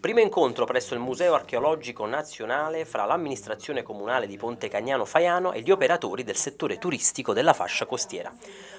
Primo incontro presso il Museo Archeologico Nazionale fra l'amministrazione comunale di Ponte Cagnano Faiano e gli operatori del settore turistico della fascia costiera.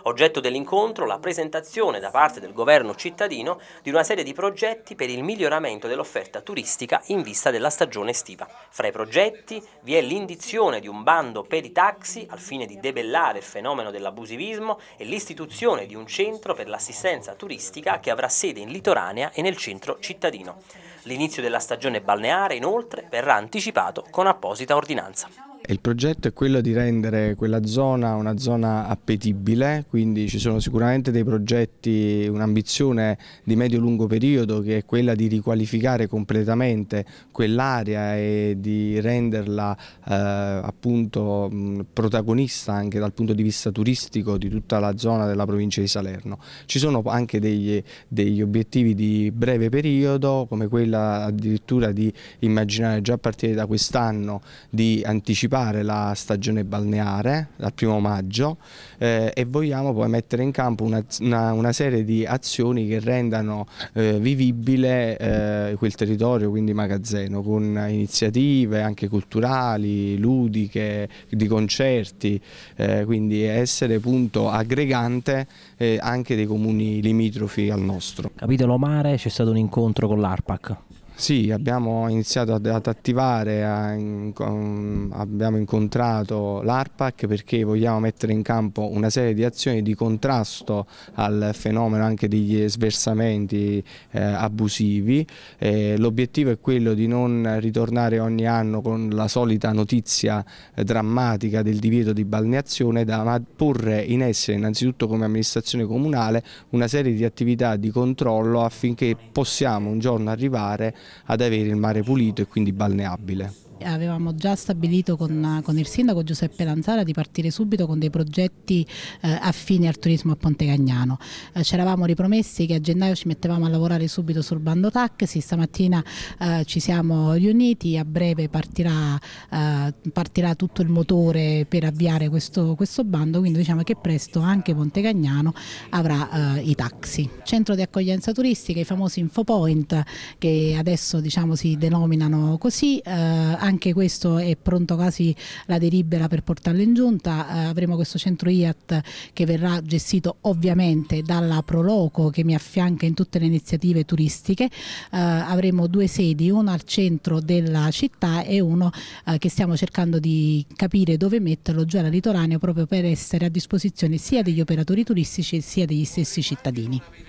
Oggetto dell'incontro la presentazione da parte del governo cittadino di una serie di progetti per il miglioramento dell'offerta turistica in vista della stagione estiva. Fra i progetti vi è l'indizione di un bando per i taxi al fine di debellare il fenomeno dell'abusivismo e l'istituzione di un centro per l'assistenza turistica che avrà sede in Litoranea e nel centro cittadino cittadino. L'inizio della stagione balneare, inoltre, verrà anticipato con apposita ordinanza. Il progetto è quello di rendere quella zona una zona appetibile, quindi ci sono sicuramente dei progetti, un'ambizione di medio-lungo periodo che è quella di riqualificare completamente quell'area e di renderla eh, appunto protagonista anche dal punto di vista turistico di tutta la zona della provincia di Salerno. Ci sono anche degli, degli obiettivi di breve periodo come quella addirittura di immaginare già a partire da quest'anno di anticipare anticipare la stagione balneare dal primo maggio eh, e vogliamo poi mettere in campo una, una, una serie di azioni che rendano eh, vivibile eh, quel territorio, quindi Magazzeno, con iniziative anche culturali, ludiche, di concerti, eh, quindi essere punto aggregante eh, anche dei comuni limitrofi al nostro. Capitolo mare c'è stato un incontro con l'ARPAC. Sì, abbiamo iniziato ad, ad attivare, a, in, um, abbiamo incontrato l'ARPAC perché vogliamo mettere in campo una serie di azioni di contrasto al fenomeno anche degli sversamenti eh, abusivi. Eh, L'obiettivo è quello di non ritornare ogni anno con la solita notizia eh, drammatica del divieto di balneazione, da, ma porre in essere innanzitutto come amministrazione comunale una serie di attività di controllo affinché possiamo un giorno arrivare ad avere il mare pulito e quindi balneabile avevamo già stabilito con, con, il sindaco Giuseppe Lanzara di partire subito con dei progetti eh, affini al turismo a Ponte Cagnano. Eh, Ci eravamo ripromessi che a gennaio ci mettevamo a lavorare subito sul bando taxi, stamattina eh, ci siamo riuniti, a breve partirà, eh, partirà, tutto il motore per avviare questo, questo bando, quindi diciamo che presto anche Ponte Cagnano avrà eh, i taxi. Centro di accoglienza turistica, i famosi infopoint che adesso diciamo, si denominano così, eh, anche questo è pronto quasi la delibera per portarlo in giunta, eh, avremo questo centro IAT che verrà gestito ovviamente dalla Proloco che mi affianca in tutte le iniziative turistiche, eh, avremo due sedi, una al centro della città e uno eh, che stiamo cercando di capire dove metterlo, giù alla litoraneo, proprio per essere a disposizione sia degli operatori turistici sia degli stessi cittadini.